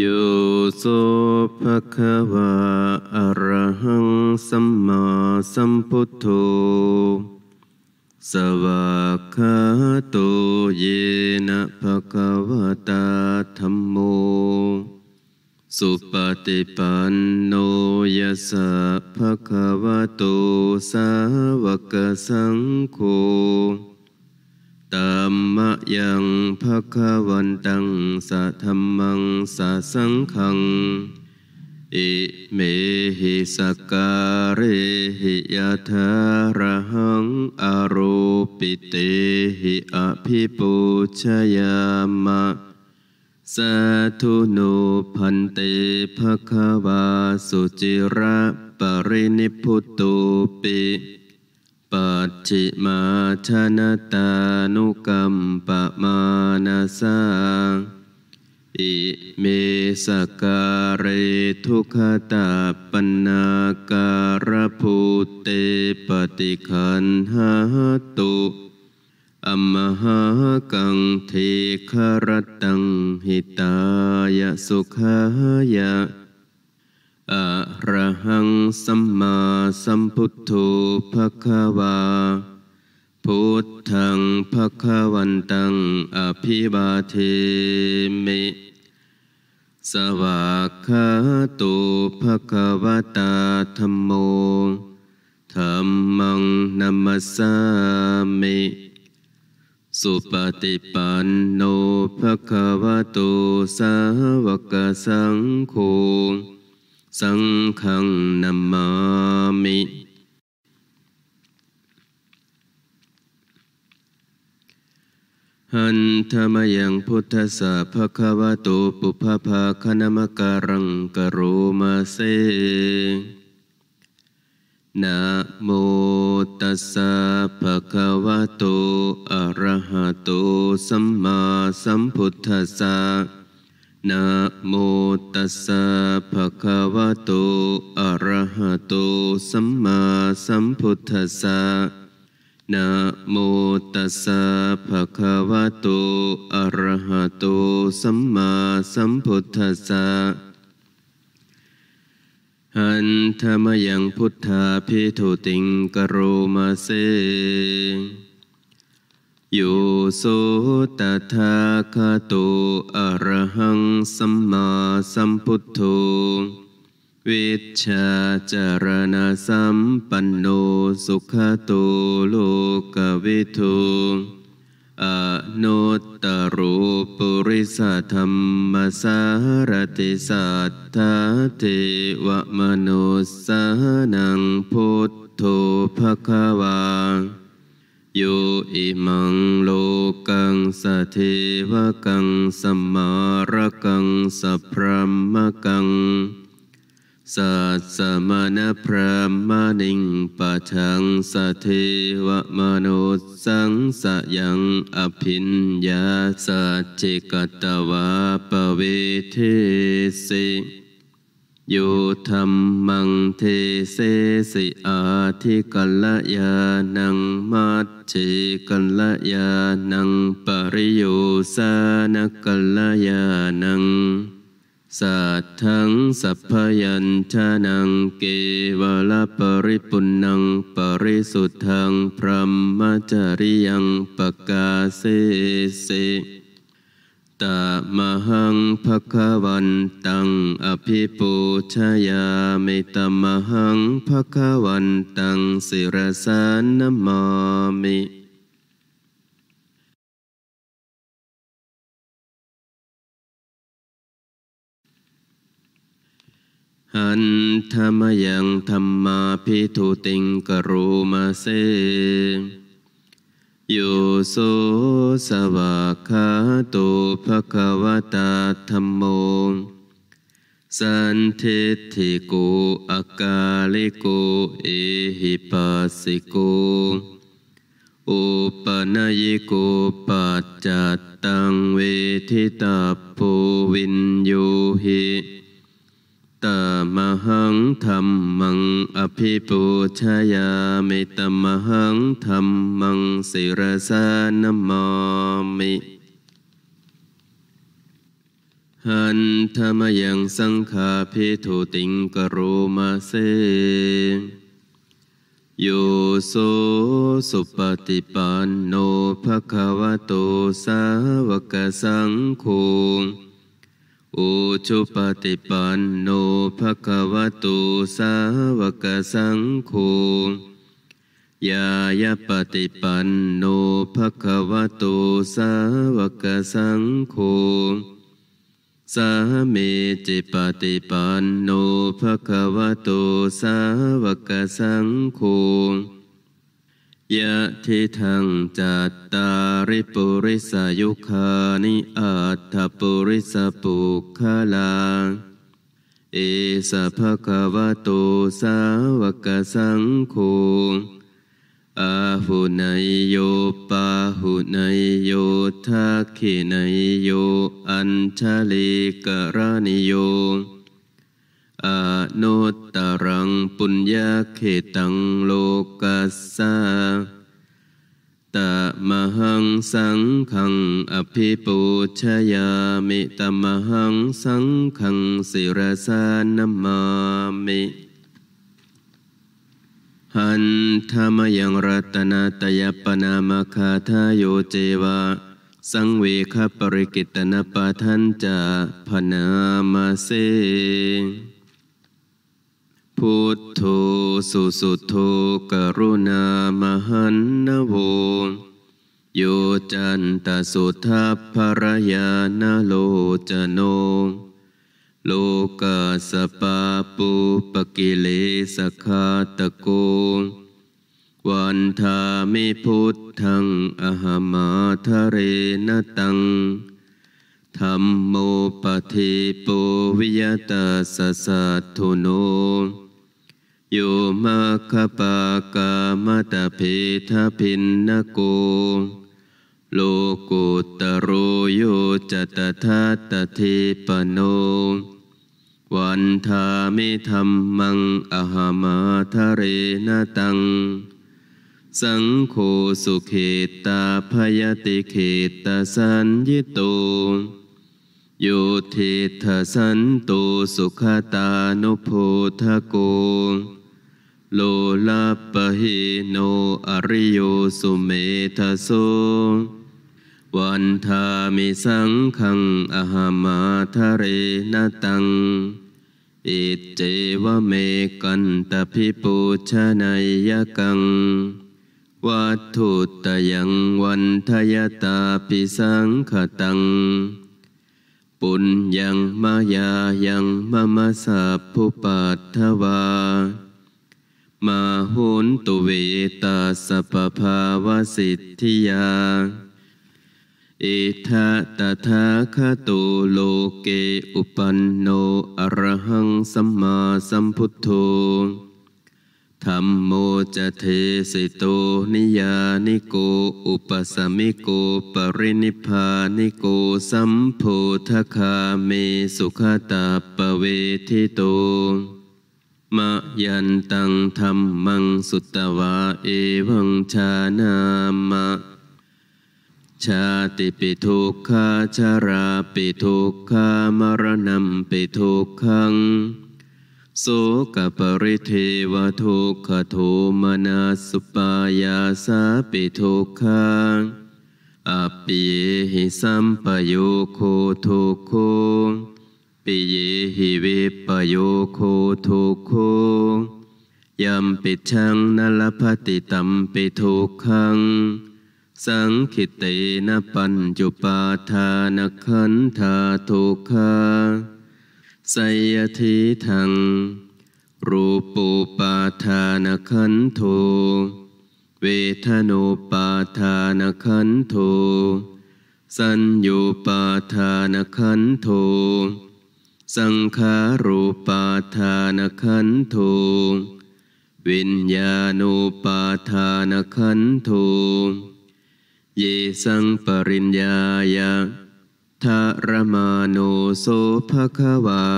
โยโสภะคะวะอะระหังสัมมาสัมพุทโธสวากาโตเยนะภะคะวะตาธัมโม สุปฏิปันโนยัสสะภะคะวะโตสาวกสังโฆตามมะยังภะคะวันตังสะธรรมังสะสังขังอิเมหิสการิหิยะทารหังอโรปิเตหิอภิปุชยามะสาธุโนพันเตภะคะวา สุจิระปรินิพุตุปิปัจจิมาชนะตานุกรรมปะมานาสังอิเมสการิทุขตาปนาการภูเตปฏิคันหาตุอมหากังเทคารตังหิตายสุขายาอะระหังสัมมาสัมพุทโธภะคะวาพุทธังภะคะวันตังอภิบาเทมิสวากขาโตภะคะวะตาธัมโมธรรมังนัมสามิ สุปฏิปันโนภะคะวะโตสาวกสังโฆสังฆนามามิหันธรรมยังพุทธสาภควโตปุพพาคณมการังกโรมาเซนะโมตัสสะภะคะวะโตอะระหะโตสัมมาสัมพุทธัสสะนะโมตัสสะภะคะวะโต อะระหะโต สัมมาสัมพุทธัสสะนะโมตัสสะภะคะวะโต อะระหะโต สัมมาสัมพุทธัสสะหันธรรมยังพุทธาพิโทติงกโรมาเซโยโสตถาคาโตอรหังสัมมาสัมพุทโธเวชาจารณสัมปันโนสุขโตโลกวิทูอนุตตรูปุริสธรรมสารติสัทธาเทวมนุสานังพุทโธภควาโยอิมังโลกังสเทวกังสัมมารกังสัพรมกังสัตสมณพระมานิงปะทังสเทวมโนสังสยังอภินยาสัจจิกตวาปเวเทสิโยธรรมังเทเสสิอาทิกัลยาณังมัจเชกัลยาณังปริโยสานกัลยาณังสัทธังสัพพยัญชนังเกวลปริปุนังปริสุทธังพรหมจริยังปกาเสสิตามหังภควันตังอภิปูชยามตมมหังภควันตังสิรสานนมมิหันธรรมยังธรรมาพิทุติงกรูมาเสโยโสสวากาโตภะคะวะตาธรรมโม สันเทธิโกอากาลิโกเอหิปัสสิโกอุปนายโกปัจจตังเวทิตาโพวินโยหิตมหังธรรมังอภิปูชายามิตมหังธรรมังสิรสานมามิ หันธรรมยังสังฆาพิทุติงกรุมาเสโยโสสุปฏิปันโนภะคะวะโตสาวกสังโฆโอชุปติปันโนภะคะวะตุสาวกสังโฆ ยายปฏิปันโนภะคะวะตุสาวกสังโฆ สาเมจิปฏิปันโนภะคะวะตุสาวกสังโฆยะทิทังจัตตาริปุริสายุคานิอัตถปุริสปุคลา เอสะภะคะวะโตสาวกสังโฆอาหุนายโยปาหุนายโยทักขินายโยอัญชลิกรณิโยอนุตตรังปุญญาเขตังโลกัสสะตมหังสังขังอภิปูชยามิตมหังสังขังสิรสานมามิ หันธรรมยังรัตนาตยปนามคาทายโยเจวะ สังเวคปริกิตนปาทันจะพนามาเซพุทโธสุสุโธกรุณามหันนโวโยจันตสุทัพภรยานโลจโน โลกาสปาปุปกิเลสคาตโก วันทามิพุทธังอหมาทะเรนตังธรรมโมปฏิปวิยตาสสัตุโนโยมาคปากามตะเพทะพินนโกโลกุตโรโยจตทาตเทปโน วันธามิธรรมังอหามาทะเรนตังสังโฆสุเขตาพยติเขตาสัญยิโตโยเทธสันโตสุขตานุโพธโกโลลาปะหิโนอริโยสุเมทโสวันธามิสังขังอหามาทะเรนตัง อิเจวเมกันตพิปูชนายกัง วัตถุตยังวันทยตาปิสังขตัง ปุญญังมายายังมมสาภุปัตถวามาหุนตุเวตาสปภาวสิทธิยาอิทะตถาคตุโลเกอุปันโนอรหังสัมมาสัมพุทโธธรรมโมจะเทสิโตนิยานิโกอุปสมิโกปรินิพานิโกสัมโพธคาเมสุขตาปเวทิโตมะยันตังธรรมังสุตตวาเอวังชานามะชาติปิทุกขาชาราปิทุกขามรณะปิทุกขังโสกปริเทวทุกขโทมนาสุปายาสาปิทุกขังอปิเยหิสัมปโยโคทุกโคปิเยหิวิปโยโคทุกโคยัมปิดชังนลพติตัมปิทุกขังสังคิเตนะปัญจุปาทานขันธาทุกขาไสยทิทังรูปูปาทานขันโทเวทโนปาทานขันโทสัญญูปาทานขันโทสังขารูปาทานขันโทวิญญาณูปาทานขันโทเยสังปริญญายะทารมาโนโสภควา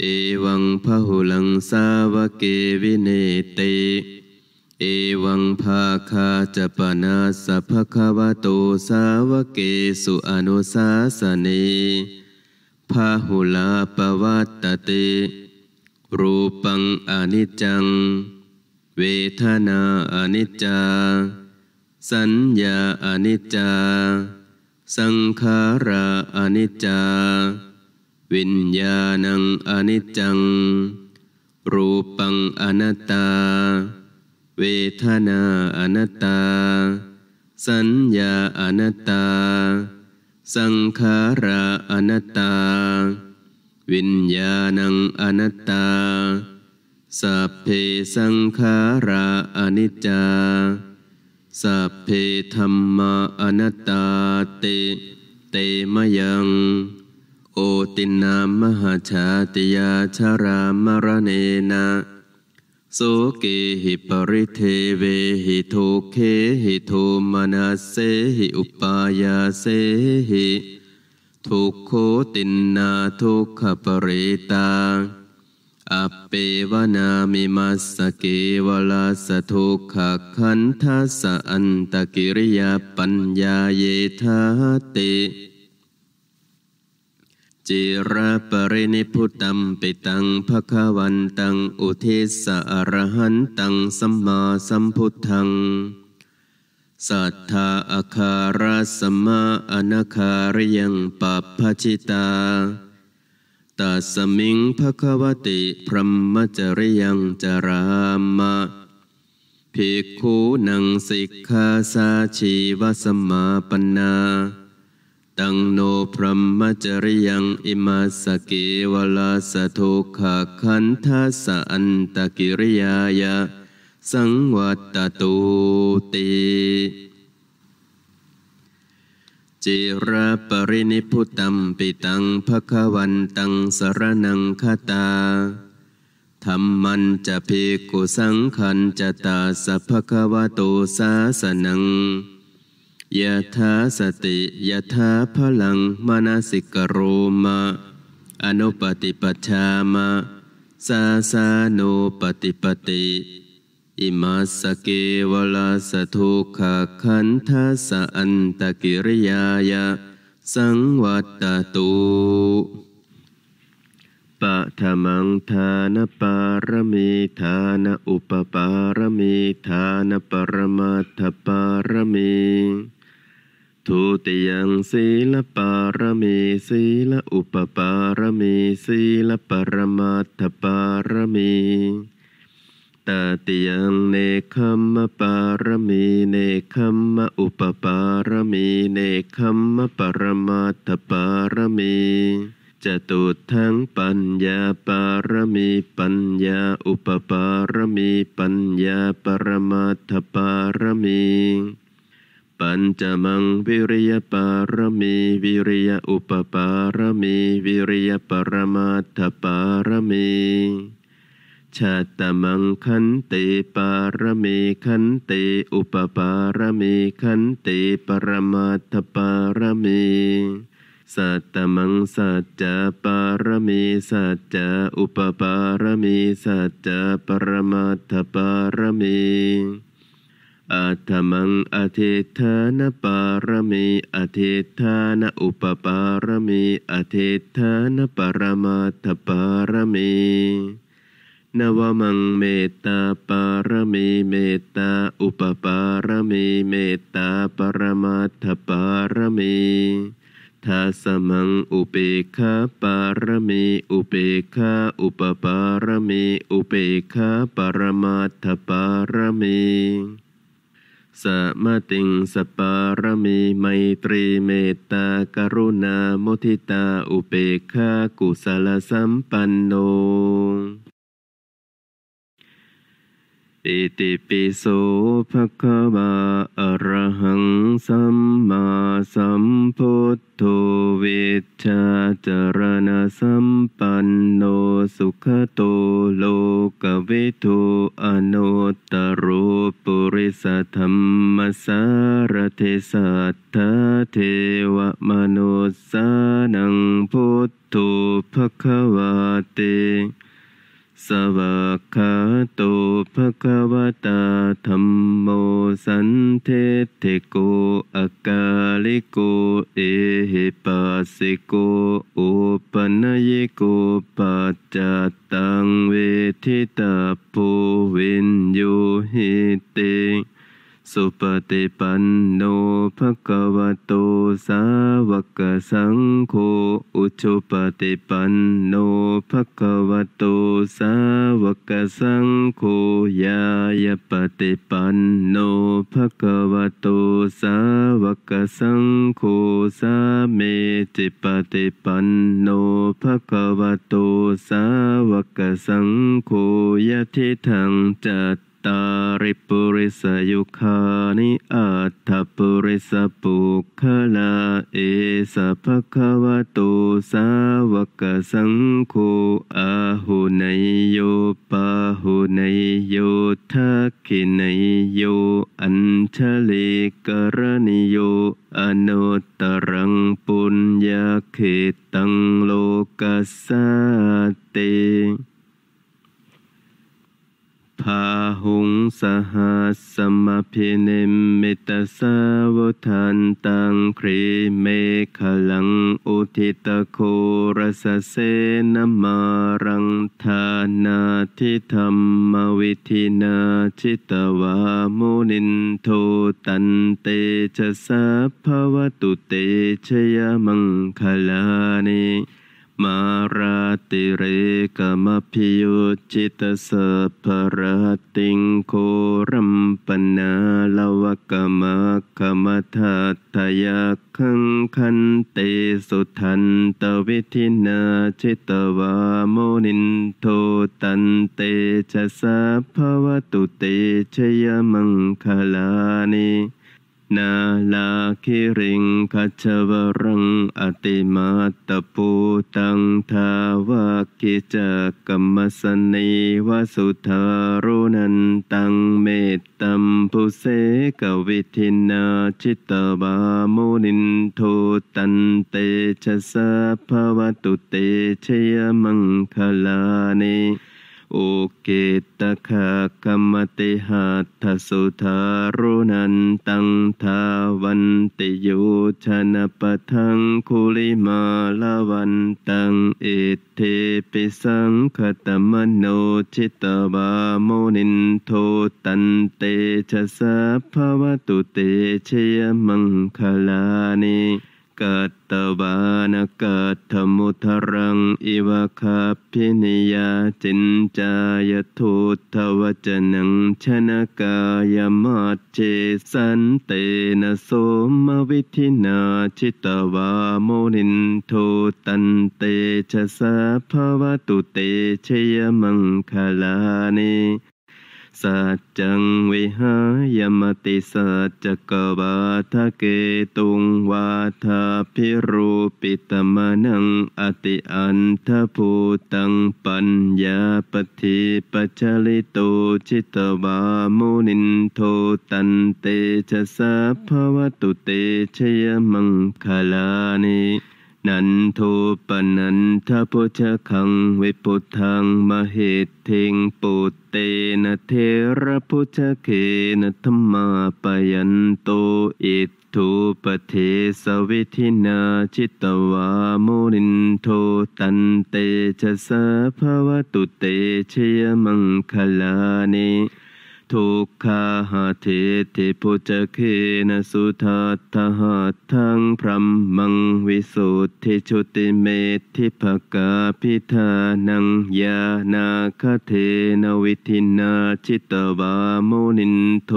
เอวังพหุลังสาวเกวิเนเต เอวังภาคาจปนาสภควโตสาวเกสุอนุสาสเนพาหุลาปวัตตติรูปังอนิจจัง เวทนาอนิจจา สัญญาอนิจจา สังขาราอนิจจา วิญญาณังอนิจจัง รูปังอนัตตา เวทนาอนัตตา สัญญาอนัตตาสังขาราอนัตตา วิญญาณังอนัตตาสัพเพสังขาราอนิจจาสัพเพธรรมาอนัตตาเตเตมยัง โอตินามหาชาติยาชารามรเนนะโสเกหิปริเทเวหิทุเคหิโทมนาเสหิอุปายาเสหิทุกโคตินนาทุกขปริตาอเปวนามิมัสเกวลาสทุกขคันทัสอันตกิริยาปัญญาเยธาติจิระปรินิพุตัมปิตังภควันตังอุเทสะอรหันตังสัมมาสัมพุทธังสัทธาอาคาราสัมมาอนาคาริยังปัปปชิตาตัสมิงภควติพรหมจริยังจรามะภิกขุนังสิกขาสาชีวสัมาปนาตังโนพรหมจริยังอิมาสเกวลาสทุกขะคันทัสอันตกิริยายะสังวัตตุติจิระปรินิพุตัมปิตังภควันตังสรนังคตาธรรมันจะเพกุสังขันจะตาสภะคะวะโตสาสนังยะถาสติยะถาพลังมานาสิกโรมะอนุปฏิปชามะสาสานุปฏิปติอิมาสเกวลาสทุขะคันธาสอันตกิริยายะสังวัตตุปะธมังทานปารมีทานอุปปารมีทานปรมาทปารมีทุติยังสีลปารมีสีลอุปปารมีสีลปรมัตถปารมีตติยังเนคัมมปารมีเนคัมมอุปปารมีเนคัมมปรมัตถปารมีจตุทังปัญญาปารมีปัญญาอุปปารมีปัญญาปรมัตถปารมีปัญจมังวิริยปารมีวิริยอุปปารมีวิริยปรมาทปารมีชาตมังคันติปารมีคันติอุปปารมีคันติปรมาทปารมีสัตมังสัจจปารมีสัจจอุปปารมีสัจจปรมาทปารมีอาตมังอาเิธานปารมีอาเิธานอุปปารมีอาเิธานปรมาตปารมีนวมังเมตตาปารมีเมตตาอุปปารมีเมตตาปรมาตปารมีทาสมังอุเปคาปารมีอุเปคาอุปปารมีอุเปคาปรมาตปารมีสัมติงสปารมีไมตรีเมตตากรุณามุทิตาอุเบกขากุศลสัมปันโนอิติปิโสภะคะวะอะระหังสัมมาสัมพุทโธวิชาจรณะสัมปันโนสุขโตโลกวิทุอนุตตรูปุริสธรรมสารเทสัตถเทวมนุสสานังพุทโธภะคะวะเตสวาปันโนภกทินาจิตวามุนินโทตันเตจะสัพพวตุเตชยมังคลานิมาราติเรกมพิยุจิตสภพรติงโครัมปนาลวกมะกมทาตยาคังคันเตสุทันตวิธินาจิตวาโมนินโทตันเตชะสาภวตุเตชยมังคลานีนาลาคิริงคัจวรังอติมาตปูตังทาวากิจกรรมสนีวสุธารุนันตังเมตตัมภุเสกวิทินาจิตตบามุนินโทตันเตชะสะภวตุเตชยมังคลานีโอเกตะคากรรมเตหัตถสุธารุนันตังทาวันติโยชนะปะทังคุลิมาลาวันตังเอเทปิสังคตมโนจิตวาโมนินโทตันเตชะสะภาวตุเตชยมังคลานีกัตตวานกัตถมุทรังอิวะคาพินิยาจินจายทุทวจนังชนะกายมาเจสันเตนะโสมวิธินาชิตวาโมนินโทตันเตชะสาภาวตุเตชยมังคลานีสัจจังวิหายมติสัจกวาทะเกตุงวาทาพิรูปิตมะนังอติอันทภูตังปัญญาปฏิปัจลิโตจิตวามุนินโทตันเตชะสาภวตุเตชยมังคลานินันโทปนันทะโพชคังเวปุทังมเหตเทงปุตเตนะเทระโพชเกนะธรรมาปยันโตอิตทุปเทสวิทินาจิตวามุนินโทตันเตจะสาภาวตุเตชยมังคลานิทุกขาหาเทติพุจเคนะสุทัตถหัทังพรหมมังวิสุทธิชุติเมธิภกาพิธานังยานาคเทนวิธินาจิตวามมนินโท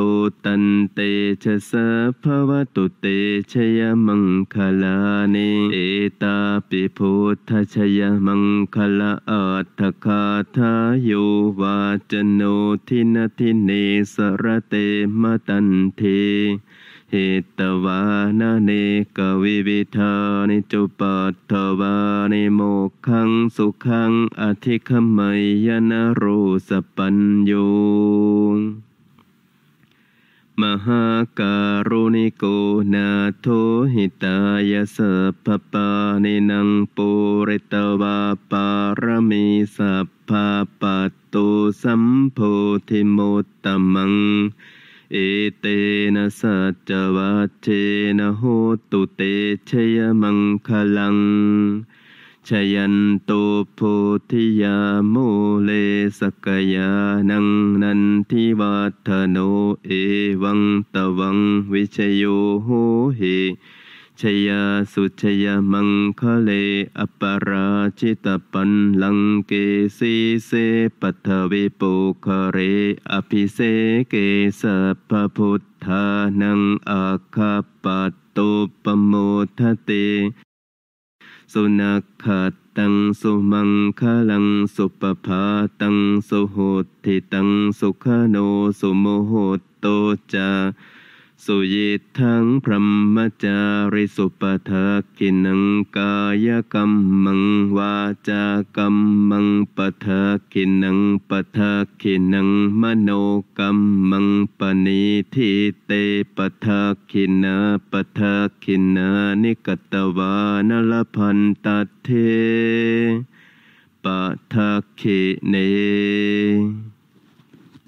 ตันเตชะสะภวตุเตชยมังคลานิเอตาปิพุทธชยมังคลาอัตถคาทาโยวาจโนทินทิเนสรเตมตันเทเหตวานาเนกวิวิธานิจุปัตถวานิโมขังสุขังอธิคมัยยนโรสปัญโยหาการุณิโกนาโทหิตายาสัพปานินังปุริตวาปารมีสัพพาปัตตสัมโพธิโมตมัง เอเตนะสัจวัเชนะโหตุเตชยมังคลังชยันโตุพธิยาโมเลสกยานังนันทิวัฒโนเอวังตวังวิชโยโหเหชยาสุชยามังคะเลอปราชิตปันลังเกสีเสปัทวิปุคเรอภิเสเกสัพพุทธานังอาคาปัตตุปโมทเตสุนัขาตังสุมังคลังสุปภาตังสุโหติตังสุขโนสุโมโหตโตจาสุยิทัง พรหมจาริสุปทากินังกายกรรมังวาจากรรมังปทากินังปทากินังมโนกรรมังปณิทิเตปทากินาปทากินานิกตวานลพันตเทปทากิเน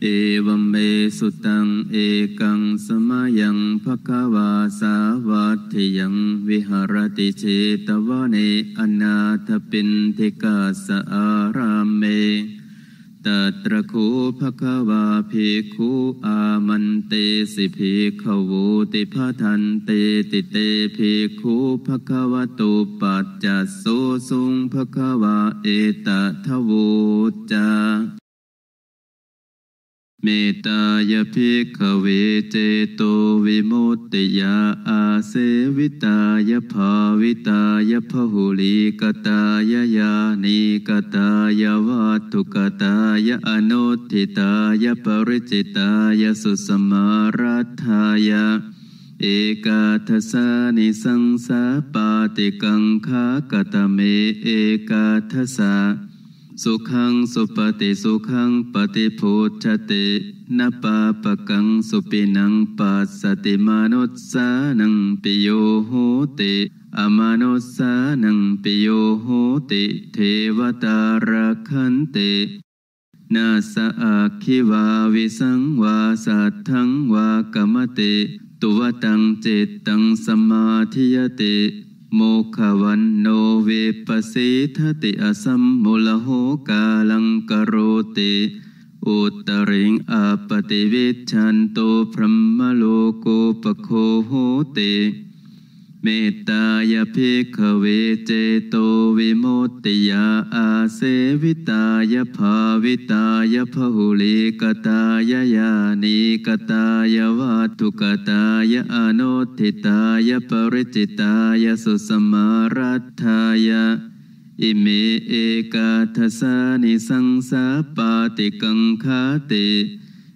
เอวเมสุตังเอกังสมายังภควาสาวัตถิยังวิหรติเชตวะเนอนาถปินทิกาสอารามเมตัตระคูภควาภิกขุอามันเตสิภิกขวุติพทันเตติเตภิกขุภควตุปัจจสุสุงภควาเอตทวจจาเมตายพิกเวเจโตวิมุตติยาอาเสวิตายภาวิตายพหุลิกตายญาณีกตายวัตถุกตายอนุทิตายปริจิตายสุสมารัทายาเอกาทสานิสังสาปาติกังขากตเมเอกาทสาสุขังสุปฏิสุขังปฏิโพชตินปาปะกังสุปินังปัสสติมานุสสานังปิโยโหติอมานุสสานังปิโยโหติเทวตาระคันตินาสะอาคิวาวิสังวาสัทธังวากรรมติตุวตังเจตตังสมาธิยติโมขวันโนเวปสิทติอสัมมุลโหกาลังกโรติอุตริงอปติวิชันโตพรหมโลโกปโคโหติเมตตายาภิกขเวเจโตวิมุตติยาอาเสวิตายาภาวิตายาภูริกตายายานิกตายาวัตถุกตายาอนุทิตายาปริจิตายาสุสมารัตทายาอิเมเอกาทสานิสังสาปาติกังคาติ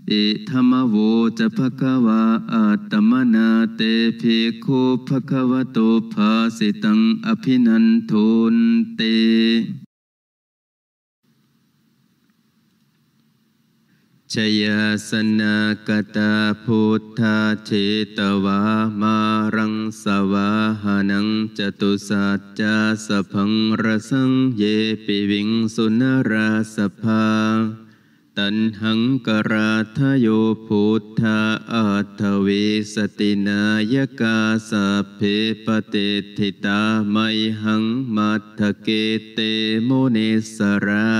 อิธรรมโวจะภควาอัตตมนาเตภิกขุภควะโตภาสิตังอภินันทุนเตชยาสนากตาพุทธาเชตวามารังสวาหานังจตุสัจจาสพังระสังเยปิวิงสุนราสภาตันหังกราทโยพุทธาอัตเวสตินายกาสเพปเตทิตาไมหังมัทเกเตโมเนสรา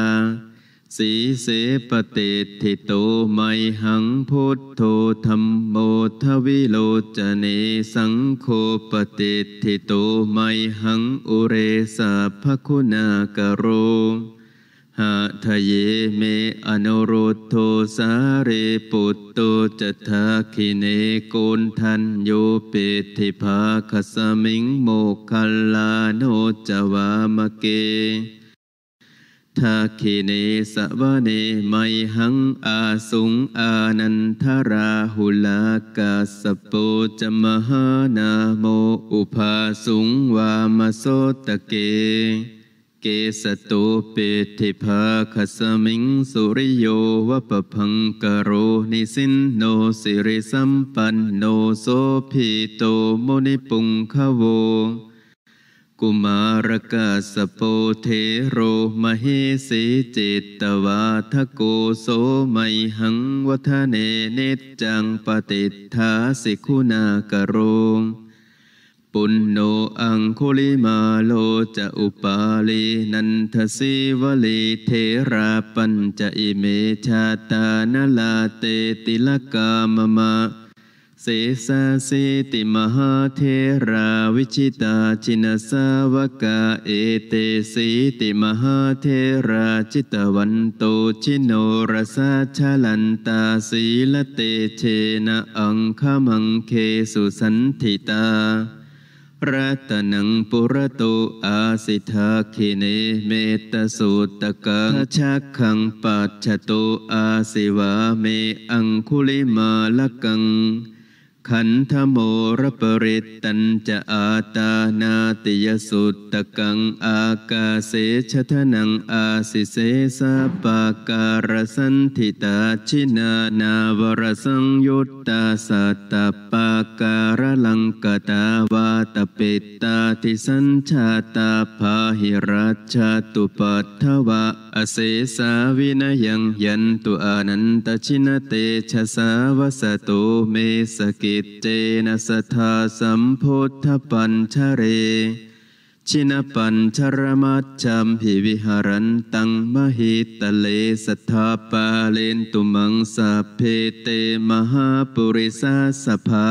สีเสปเตทิโตไมหังพุทโธธรรมโมทวิโลจเนสังโฆปเตทิโตไมหังอุเรสาภคุณากโรหาทะเยเมอนุรุตโทสาเรปุตโตจัตาคิเนโกนทันโยเปติภาคสมิงโมคัลลาโนจวามเกทาคิเนสวเนไมหังอาสุงอานันทราหุลากาสปุจมหานาโมอุภาสุงวามโสตเกเกสตุเปติภาคสมิงสุริโยวะปพังกโรนิสินโนสิริสัมปันโนโสภิโตมมนิปุงคโวกุมารกาสโปเทโรมเหสิจิตตวาทโกโสไมหังวัฒเนเนจจังปฏิทาสิคุณากโรงปุณโนอังคุลิมาโลจะอุปาลี นันทสีวลีเทราปัญจะอิเมชาตานลาเตติลกามมะเสสะสิติมหาเทราวิชิตาชินสาวกาเอเตสิติมหาเทราจิตวันโตชิโนรสาชาลันตาสีละเตเชนะอังคมังเคสุสันติตาพระตนังปุระโตอาสิทาคิเนเมตสูตกังชักขังปัจฉโตอาสิวาเมอังคุลิมาลกังขันธโมรปริตตัญจะอาตานาติยสุตตะกังอากาเสชทนังอาสิเสสะปาการสันทิตาชินานาวรสังยุตตาสัตตปาการลังกตาวาตปิตตาทิสัญชาตาพาหิรัชาตุปัตถวะอเสสาวินยังยันตุอนันตชินเตชะสาวสตุเมสกิตเจนะสัทธาสัมพุทธปัญชเรชินปัญชรมัจฉามหิวิหารันตังมหิตเลสัทธาปาเลนตุมังสัพเพเตมหาปุริสาสภา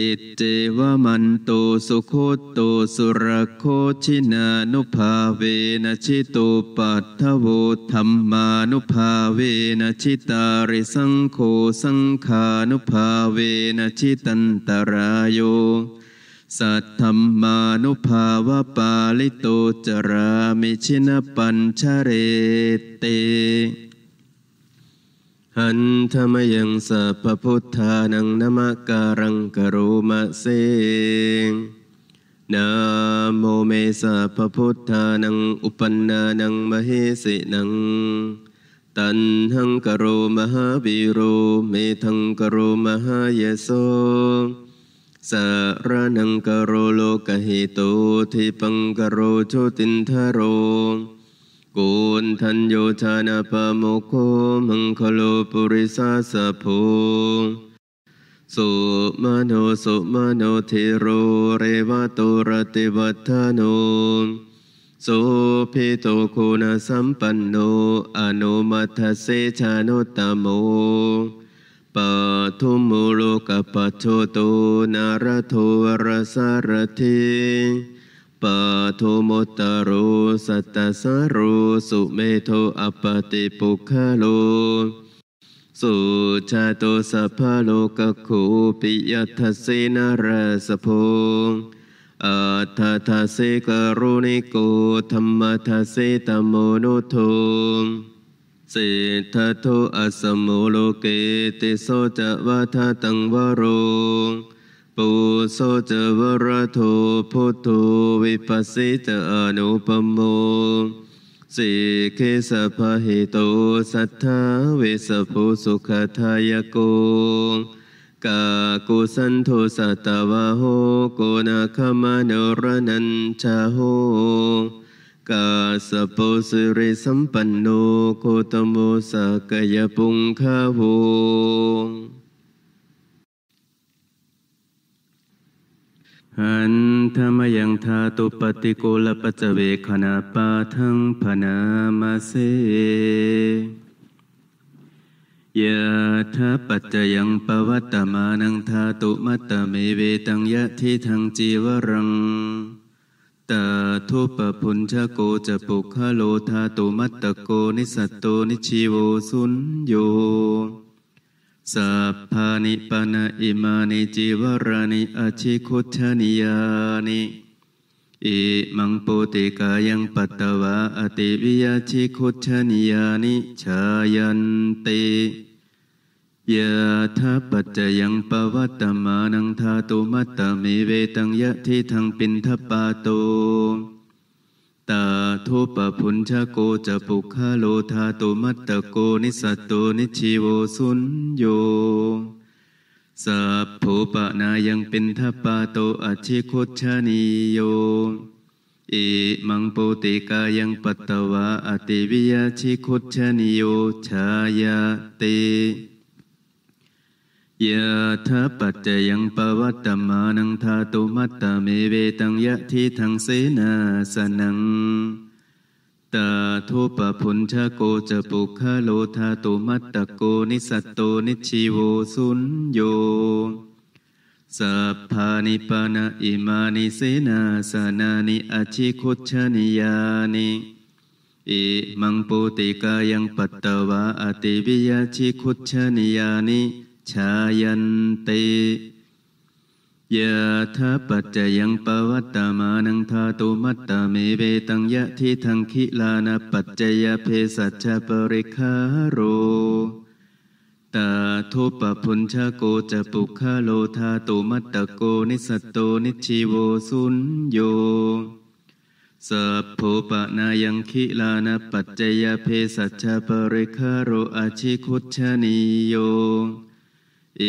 อิเจวมันโตสุโคโตสุรโคชินานุภาเวนะชิตุปัตถโวธรรมานุภาเวนะชิตาริสังโฆสังขานุภาเวนะชิตันตรายโยสัทธรรมานุภาวะปาลิโตจรามิชินปัญชเรเตหันธรรมยังสัพพุทธานังนมการังกรุมะเสงนาโมเมสัพพุทธานังอุปันนานังมเหสินัง ตันหังกรุมหาวิโรเมทังกรุมหายโสสารนังกโรโลกหิตุทิปังกโรโชตินทโรกุนทัญโยชานาปโมโคมังคโลปุริสาสะโพสุมาโนสุมาโนเทโรเรวะตุรติวัฏโนโสภิโตโคนะสัมปันโนอนุมัทเสชานุตโมปาทุมุโลกปัจโโตนารโทรสารทิปาทุมตโรสัตสโรสุเมโทอปติปุคโลสุชาโตสัพพโลกขูปิยัตเสนารสโงอัตถาเสกรุณิโกธรรมทัสสตโมโนโทสิทธทุอสมุโลเกติโสจวะทาตังวโรปุโสจวรโทพุทโวิปัสสิตอนุปโม สิเคสภะหิโตสัทธาเวสภูสุขทายโกกากุสันโทสัตวะโหโกนาคมานรนัญชาโหกาสปสิริสัมปันโนโคตโมสากยปุงคาโงหันธรรมยังธาตุปฏิโกลปัจเวคณาปาทังพนามาเสยะทาปัจจยังปวัตตมานังธาตุมัตตเมเวตังยะทิทังจีวรังตาทุปปุญชโกจะปุคโลธาตุมัตตโกนิสัตโตนิชิโวสุนโยสัพพานิปนาอิมานิจิวรานิอชิคุชนิยานิอิมังโปติกายังปัตตวะอติวิยาชิคุชนิยานิชายันติยะทัปัจจยังปวัตตมานังทาตุมัตตมิเวตังยะทิทังปินทปาโต ตาทุปพุญชโกจะปุคะโลทาตุมัตตโกนิสัตโตนิชิโวสุญโยสัพโพปะนายังปินทปาโตอชิโคชานิโยอิมังโปติกายังปัตตวะอติวิยาชิโคชานิโยชายาติยะทัปัจจยังปวัตตมานังธาตุมัตตเมเวตังยะทิทังเสนาสนังตาทุปพุญชะโกจะปุคโลธาตุมัตตโกนิสัตโตนิชีโวสุญโยสัพพานิปานาอิมานิเสนาสนานิอาชิคุชนิยานิอิมังปุติกายังปัตตวะอติวิยาชิคุชนิยานิชายันติยะทัปัจจยังปวัตตมานังธาตุมัตตเมเวตังยะทิทังคิลานะปัจจยเพสัจชปริคาโรตาทุปปุญชะโกจะปุคาโลธาตุมัตตโกนิสตโตนิชิโวสุญโยสัพโพปะนายังคิลานาปัจจยเพสัชปริคาโรอาชิคุชนิโยเอ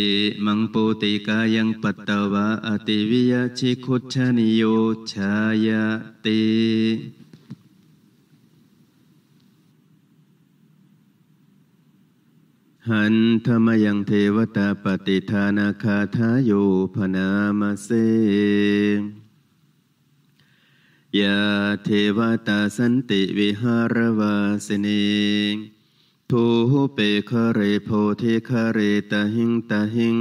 มังปุติกายังปัตตวะอติวิยาชิคุชนิโยชายตหันธรรมยังเทวตาปฏิธานาคาทาโยพนามาเสยาเทวตาสันติวิหารวาสเนงทูเปคเรโพธิคเรตหิงตหิง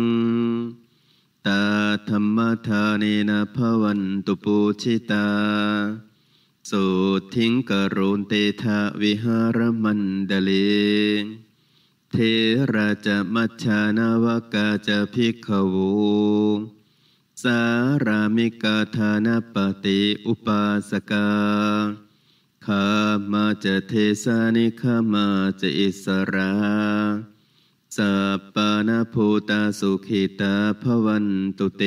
ตาธรรมธานีนาภวันตุปูชิตาสุทิงกรุณเตทะวิหารมันดลีเทราจะมัชานาวกาจะพิกขวูสารามิกาธานปฏิอุปาสกาขามา จะ เทสานิขามาจะ อิสระสัปปานาภูตาสุขิตาภวันตุเต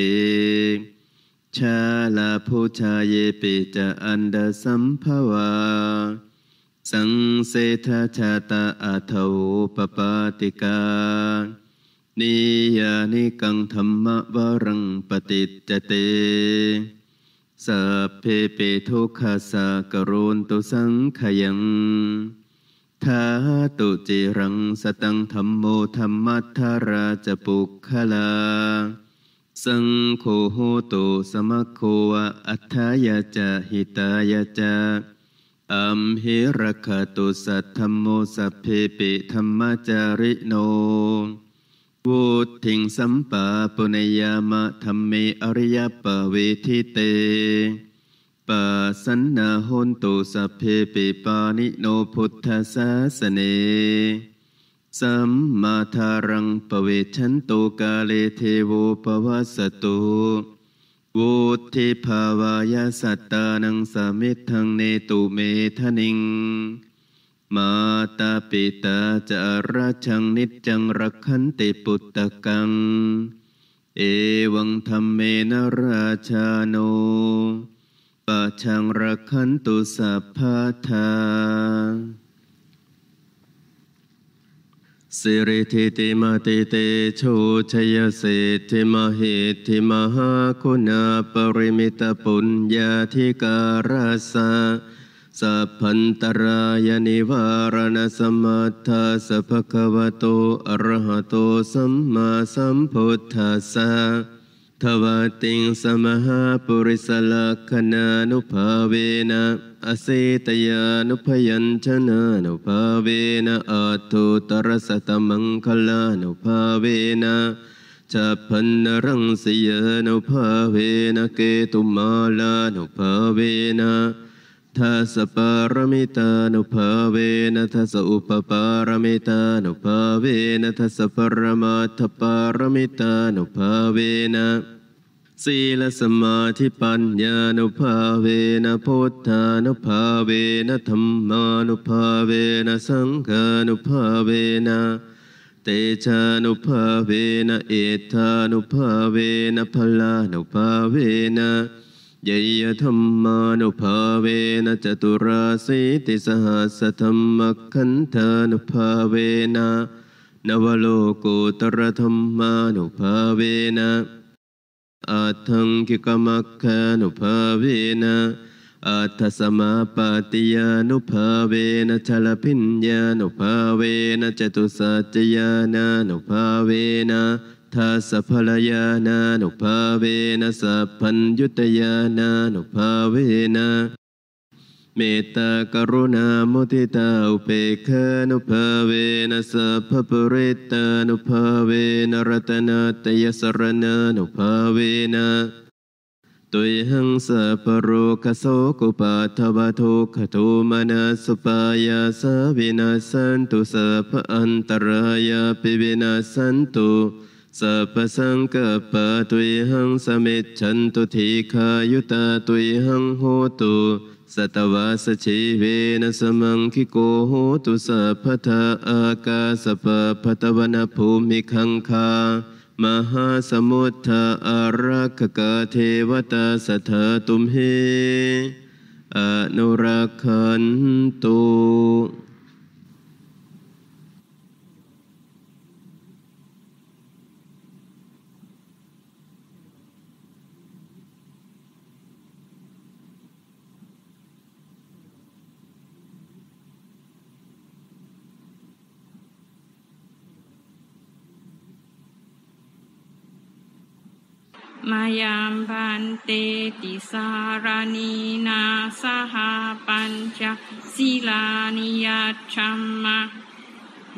ชาลาภูชาเยปิจะ อันดาสัมภวาสังเสทชาตาอัทโวปปาติกานิยานิกังธรรมวรังปฏิจเตสัพเพเปทุกขาสะกรุนตุสังขยังทาตุจิรังสตังธรรมโมธรรมัทาราจปุคคลาสังโฆโหตสมะโควะอัทธายาจะหิตายาจะอัมหิรคตุสัทธรรมโมสัพเพปธรรมจาริโนวุทิงสัมปะปุณยามะธรรมีอริยปะเวทิเตปัสันาหนตุสัพเพปิปานิโนพุทธสาสเนสัมมาทารังปเวชันตุกาเลเทโวปวัสตุวุฒิภาวายสัตตานังสมิทังเนตุเมทนิงมาตาปิตาจาระชังนิจจังรักขันติปุตตะกัง เอวังธรรมเมนราชาโนปะชังรักขันตุสัพพะทาสิริทิติมาติเตโชชยเศธิมหิติมหาคุณาปริมิตปุญญาธิการาสาสัพพันตรายนิวารณสมัทธาสัพพะวโตอรหะโตสัมมาสัมพุทธัสสะทวติงสมหาปุริสลักขณานุภาเวนะอเสตยานุพยัญชนะนุภาเวนะอัตุตรสตมังคลานุภาเวนะชาพันนรังสยานุภาเวนะเกตุมาลานุภาเวนะทัสปารมิตานุภาเวนทัสอุปปารมิตานุภาเวนทัสปรมาทปารมิตานุภาเวนะสีลสมาธิปัญญานุภาเวนะพุทธานุภาเวนะธรรมานุภาเวนะสังฆานุภาเวนะเตชานุภาเวนะเอธานุภาเวนะพลานุภาเวนะยยธรรมานุภาเวนะจตุราสิติสหัสธรรมคันธานุภาเวนะนวโลกุตรธรรมานุภาเวนะอัตังกิกมัคคานุภาเวนะอัตถสมาปาติยานุภาเวนะชลพิญญานุภาเวนะจตุสัจญานานุภาเวนะทัสสะพลายานานุภาเวนะสัพพัญญุตยานานุภาเวนะเมตตากรุณามุทิตาอุเปกานุภาเวนะสัพพปริตานุภาเวนรัตนาตยสรณานุภาเวนะตุยหังสัพโรคโสกุปาทวทุกขทุมนาสุปายาสวินาสันตุสัพอันตรายาปิวินาสันตุสัพสังกปะตุยหังสมิจฉันตุทีขายุตาตุยหังโหตุสัตวาสชีเวนะสมังคิโกโหตุสัพพทาอากาสัพพตวนภูมิคังคามหาสมุทธาอารักกะเทวตาสัทธาตุมเฮอนุรักขันตุ Sante Tisarani Nasaha Panca Silani Yacama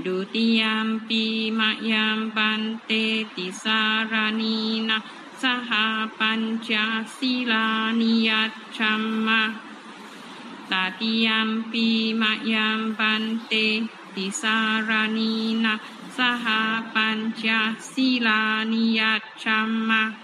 Dutiyam Pi Mayam Pante Tisarani Nasaha Panca na saha Tatiyam sila Mayam Pante Tisarani Nasaha Panca Silani Yacama Tatiyam Pi Mayam Pante Tisarani Nasaha Panca Silani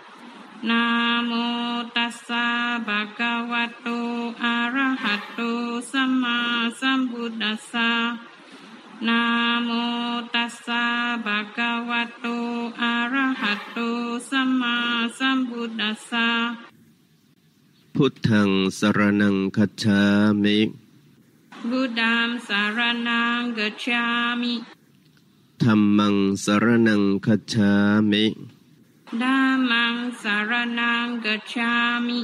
นะโมตัสสะภะคะวะโตอะระหะโตสัมมาสัมพุทธัสสะนะโมตัสสะภะคะวะโตอะระหะโตสัมมาสัมพุทธัสสะพุทธังสรณังคัจฉามิบุดามสารนังกัจฉามิ ธัมมังสรณังคัจฉามิดามังสารนังกัจฉามิ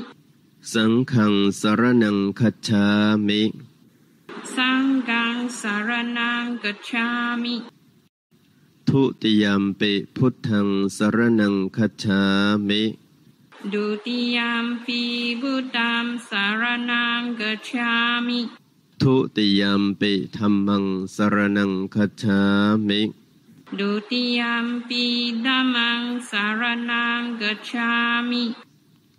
สังฆังสารนังกัจฉามิสังฆังสารนังกัจฉามิทุติยมปิพุทธังสารนังกัจฉามิดุติยมปีบุตังสารนังกัจฉามิทุติยมปิธรรมังสารนังกัจฉามิดุติยมปีดัมังสารนังกัจฉามิ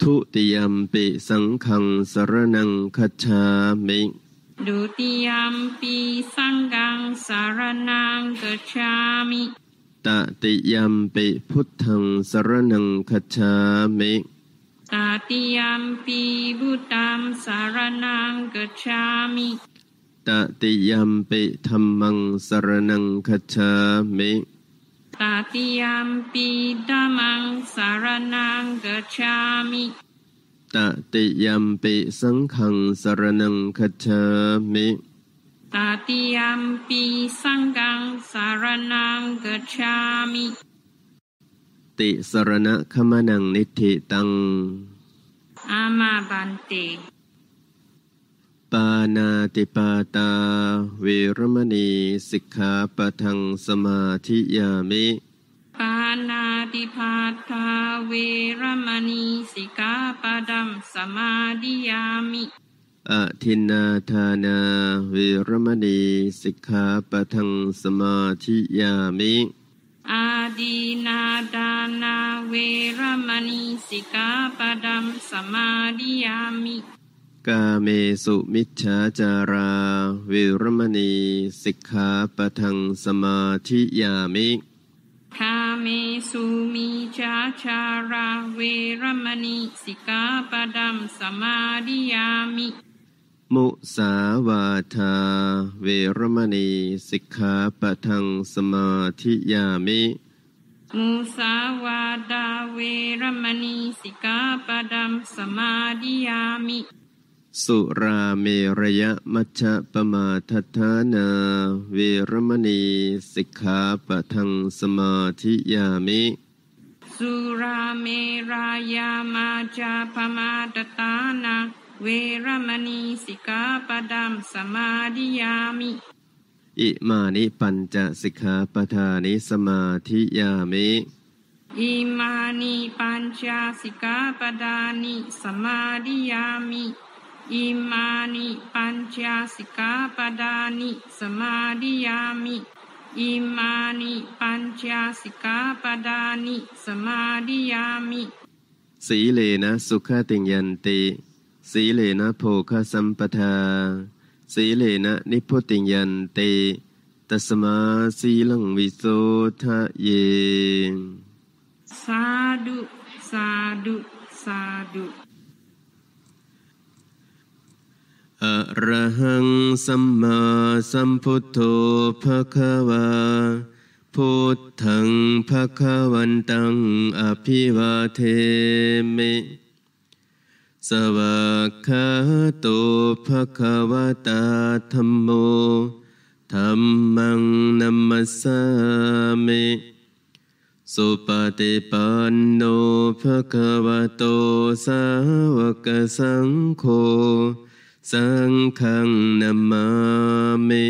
ทุติยมปีสังขังสารนังกัจฉามิดุติยมปีสังกังสารนังกัจฉามิตติยมปีพุทธังสารนังกัจฉามิตติยมปีบุตังสารนังกัจฉามิตติยมปิธรรมังสรนังคชามิตติยมปิธรรมังสรนังคชามิตติยมปิสังขังสรนังคชามิตติยมปิสังขังสารนังกชามิ ติสรณะขมานังนิธิตัง อามาบันเตปานาติปาตาเวรมณีสิกขาปะทังสมาธิยามิปานาติปาตาเวรมณีสิกขาปะดัมสมาธิยามิอทินาธานาเวรมณีสิกขาปะทังสมาธิยามิอาดีนาดานาเวรมณีสิกขาปะดัมสมาธิยามิกาเมสุมิชฌาจาราวิรมณีสิกขาปทังสมาธิยามิกาเมสุมิจาจาราวิรมณีสิกขาปดัมสมาดิยามิ มุสาวาทา เวรมณีสิกขาปทังสมาธิยามิ มุสาวาดาเวรมณีสิกขาปดัมสมาดิยามิสุราเมรยมัชฌะปมาทัฐานา เวรมณีสิกขาปะทังสมาธิยามิ สุราเมรายามัชฌะปมาทัฐานาเวรมณีสิกขาปะดัมสมาธิยามิ อิมานิปัญจสิกขาปทานิสมาธิยามิอิมานิปัญจสิกขาปดานิสมาธิยามิอิมานิปัญจสิกขาปดานิสมาดิยามิอิมานิปัญจสิกขาปดานิสมาดิยามิสีเลนะสุขติยันติ สีเลนะโภคสัมปทาสีเลนะนิพุติยันติตัสมาสีลังวิโสทะเยสาดุสาดุสาดุอะระหังสัมมาสัมพุทโธภะคะวาพุทธังภะคะวันตังอภิวาเทมิสวากขาโตภะคะวะตาธรรมโมธรรมังนัมมัสสามิสุปฏิปันโนภะคะวะโตสาวกสังโฆสังฆังนามามิ